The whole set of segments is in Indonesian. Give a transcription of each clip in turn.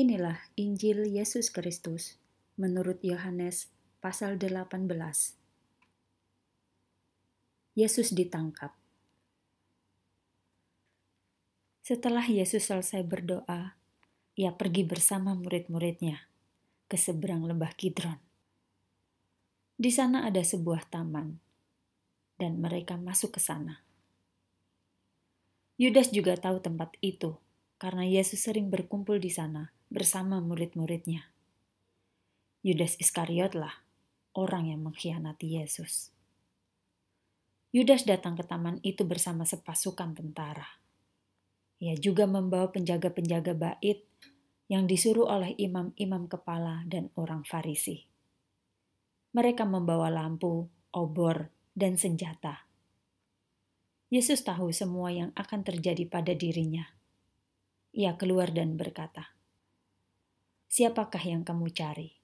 Inilah Injil Yesus Kristus menurut Yohanes pasal 18. Yesus ditangkap. Setelah Yesus selesai berdoa, ia pergi bersama murid-muridnya ke seberang lembah Kidron. Di sana ada sebuah taman, dan mereka masuk ke sana. Yudas juga tahu tempat itu karena Yesus sering berkumpul di sana bersama murid-muridnya. Yudas Iskariotlah orang yang mengkhianati Yesus. Yudas datang ke taman itu bersama sepasukan tentara. Ia juga membawa penjaga-penjaga bait yang disuruh oleh imam-imam kepala dan orang Farisi. Mereka membawa lampu, obor, dan senjata. Yesus tahu semua yang akan terjadi pada dirinya. Ia keluar dan berkata, siapakah yang kamu cari?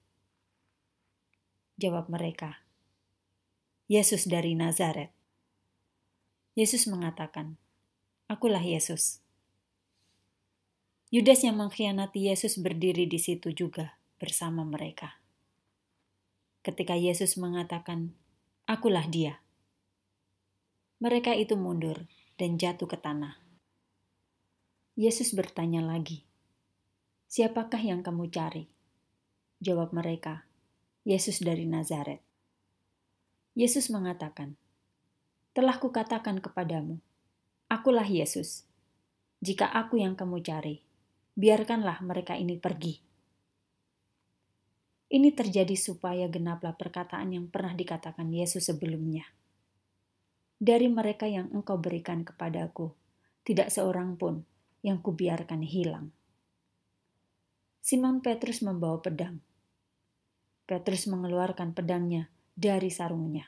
Jawab mereka, Yesus dari Nazaret. Yesus mengatakan, Akulah Yesus. Yudas yang mengkhianati Yesus berdiri di situ juga bersama mereka. Ketika Yesus mengatakan, "Akulah Dia," mereka itu mundur dan jatuh ke tanah. Yesus bertanya lagi, Siapakah yang kamu cari? Jawab mereka, Yesus dari Nazaret. Yesus mengatakan, Telah kukatakan kepadamu, Akulah Yesus. Jika aku yang kamu cari, biarkanlah mereka ini pergi. Ini terjadi supaya genaplah perkataan yang pernah dikatakan Yesus sebelumnya. Dari mereka yang engkau berikan kepadaku, tidak seorang pun yang kubiarkan hilang. Simon Petrus membawa pedang. Petrus mengeluarkan pedangnya dari sarungnya,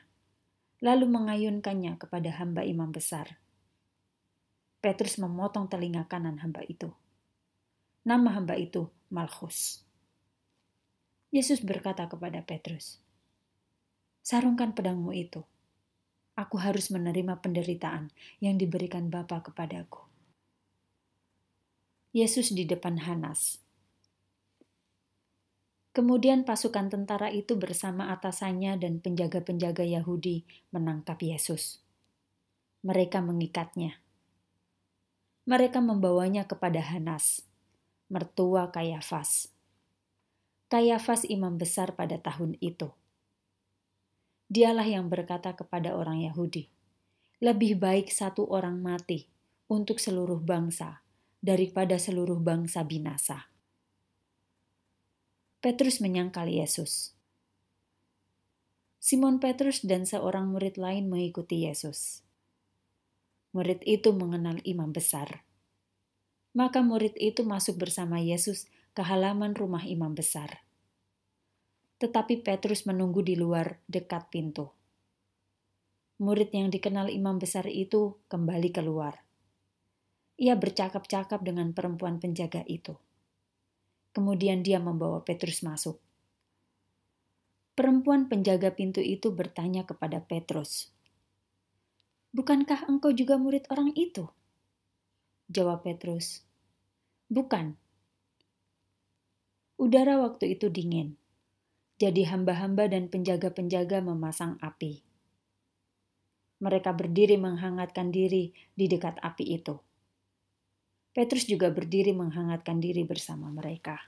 lalu mengayunkannya kepada hamba imam besar. Petrus memotong telinga kanan hamba itu. Nama hamba itu Malchus. Yesus berkata kepada Petrus, "Sarungkan pedangmu itu. Aku harus menerima penderitaan yang diberikan Bapa kepadaku." Yesus di depan Hanas Kemudian pasukan tentara itu bersama atasannya dan penjaga-penjaga Yahudi menangkap Yesus. Mereka mengikatnya. Mereka membawanya kepada Hanas, mertua Kayafas. Kayafas imam besar pada tahun itu. Dialah yang berkata kepada orang Yahudi, "Lebih baik satu orang mati untuk seluruh bangsa daripada seluruh bangsa binasa." Petrus menyangkal Yesus. Simon Petrus dan seorang murid lain mengikuti Yesus. Murid itu mengenal imam besar. Maka murid itu masuk bersama Yesus ke halaman rumah imam besar. Tetapi Petrus menunggu di luar dekat pintu. Murid yang dikenal imam besar itu kembali keluar. Ia bercakap-cakap dengan perempuan penjaga itu. Kemudian dia membawa Petrus masuk. Perempuan penjaga pintu itu bertanya kepada Petrus, "Bukankah engkau juga murid orang itu?" Jawab Petrus, "Bukan." Udara waktu itu dingin, jadi hamba-hamba dan penjaga-penjaga memasang api. Mereka berdiri menghangatkan diri di dekat api itu. Petrus juga berdiri menghangatkan diri bersama mereka.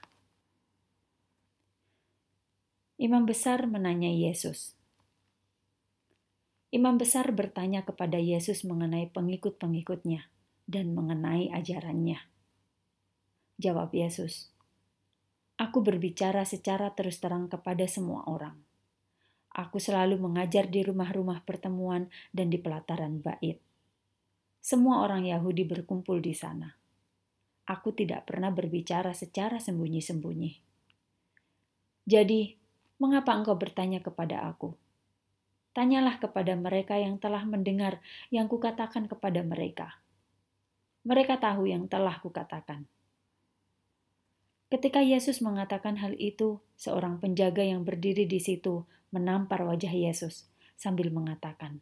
Imam besar menanyai Yesus. Imam besar bertanya kepada Yesus mengenai pengikut-pengikutnya dan mengenai ajarannya. Jawab Yesus, "Aku berbicara secara terus terang kepada semua orang. Aku selalu mengajar di rumah-rumah pertemuan dan di pelataran bait. Semua orang Yahudi berkumpul di sana." aku tidak pernah berbicara secara sembunyi-sembunyi. Jadi, mengapa engkau bertanya kepada aku? Tanyalah kepada mereka yang telah mendengar yang kukatakan kepada mereka. Mereka tahu yang telah kukatakan. Ketika Yesus mengatakan hal itu, seorang penjaga yang berdiri di situ menampar wajah Yesus sambil mengatakan,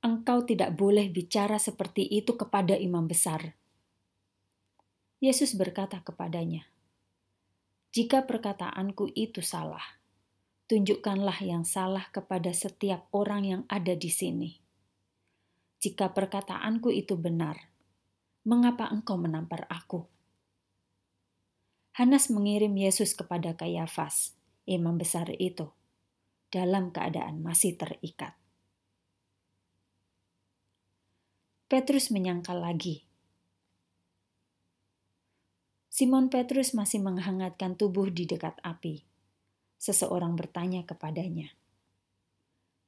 "Engkau tidak boleh bicara seperti itu kepada imam besar." Yesus berkata kepadanya, "Jika perkataanku itu salah, tunjukkanlah yang salah kepada setiap orang yang ada di sini. Jika perkataanku itu benar, mengapa engkau menampar aku?" Hanas mengirim Yesus kepada Kayafas, imam besar itu, dalam keadaan masih terikat. Petrus menyangkal lagi Simon Petrus masih menghangatkan tubuh di dekat api. Seseorang bertanya kepadanya,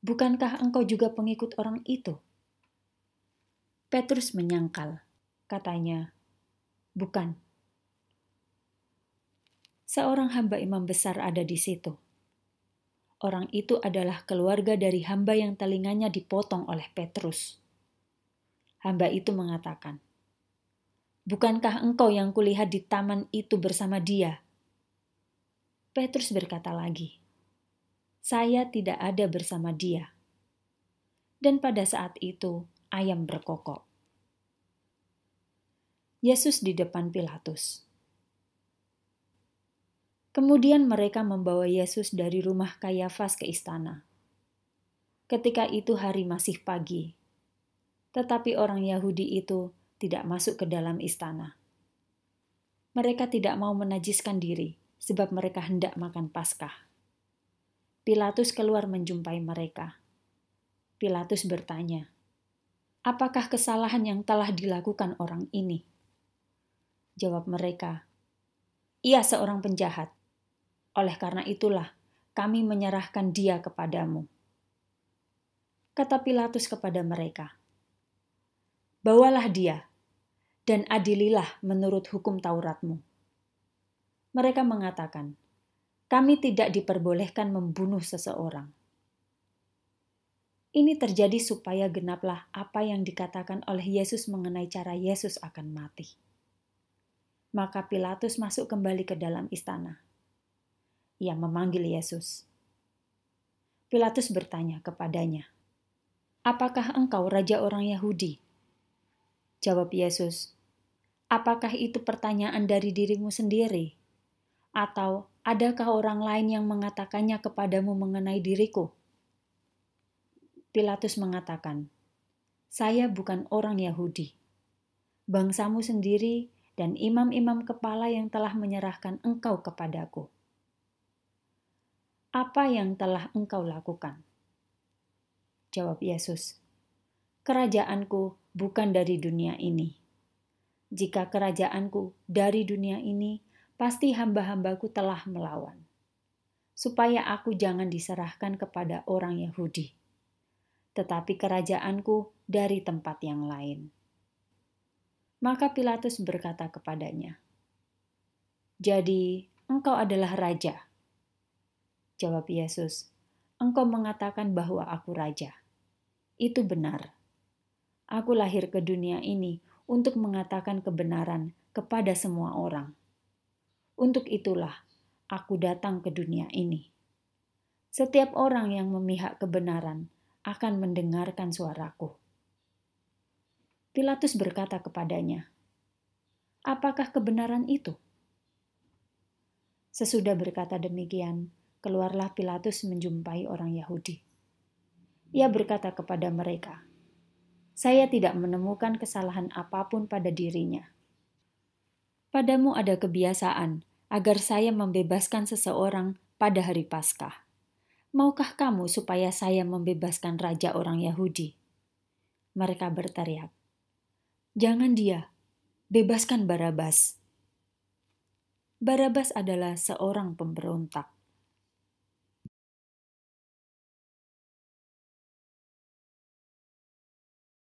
"Bukankah engkau juga pengikut orang itu?" Petrus menyangkal, katanya, "Bukan." Seorang hamba imam besar ada di situ. Orang itu adalah keluarga dari hamba yang telinganya dipotong oleh Petrus. Hamba itu mengatakan, Bukankah engkau yang kulihat di taman itu bersama dia? Petrus berkata lagi, "Saya tidak ada bersama dia." Dan pada saat itu, ayam berkokok. Yesus di depan Pilatus. Kemudian mereka membawa Yesus dari rumah Kayafas ke istana. Ketika itu hari masih pagi, tetapi orang Yahudi itu tidak masuk ke dalam istana. Mereka tidak mau menajiskan diri, sebab mereka hendak makan Paskah. Pilatus keluar menjumpai mereka. Pilatus bertanya, "Apakah kesalahan yang telah dilakukan orang ini?" Jawab mereka, "Ia seorang penjahat. Oleh karena itulah kami menyerahkan dia kepadamu." Kata Pilatus kepada mereka, "Bawalah dia, dan adililah menurut hukum Tauratmu. Mereka mengatakan, kami tidak diperbolehkan membunuh seseorang. Ini terjadi supaya genaplah apa yang dikatakan oleh Yesus mengenai cara Yesus akan mati. Maka Pilatus masuk kembali ke dalam istana. Ia memanggil Yesus. Pilatus bertanya kepadanya, "Apakah engkau raja orang Yahudi?" Jawab Yesus, apakah itu pertanyaan dari dirimu sendiri? Atau adakah orang lain yang mengatakannya kepadamu mengenai diriku? Pilatus mengatakan, saya bukan orang Yahudi. Bangsamu sendiri dan imam-imam kepala yang telah menyerahkan engkau kepadaku. Apa yang telah engkau lakukan? Jawab Yesus, Kerajaanku bukan dari dunia ini. Jika kerajaanku dari dunia ini, pasti hamba-hambaku telah melawan, supaya aku jangan diserahkan kepada orang Yahudi. Tetapi kerajaanku dari tempat yang lain. Maka Pilatus berkata kepadanya, "Jadi engkau adalah raja." Jawab Yesus, "Engkau mengatakan bahwa aku raja. Itu benar. Aku lahir ke dunia ini untuk mengatakan kebenaran kepada semua orang. Untuk itulah aku datang ke dunia ini. Setiap orang yang memihak kebenaran akan mendengarkan suaraku. Pilatus berkata kepadanya, "Apakah kebenaran itu?" Sesudah berkata demikian, keluarlah Pilatus menjumpai orang Yahudi. Ia berkata kepada mereka, saya tidak menemukan kesalahan apapun pada dirinya. Padamu ada kebiasaan agar saya membebaskan seseorang pada hari Paskah. Maukah kamu supaya saya membebaskan raja orang Yahudi? Mereka berteriak, "Jangan dia, bebaskan Barabas." Barabas adalah seorang pemberontak.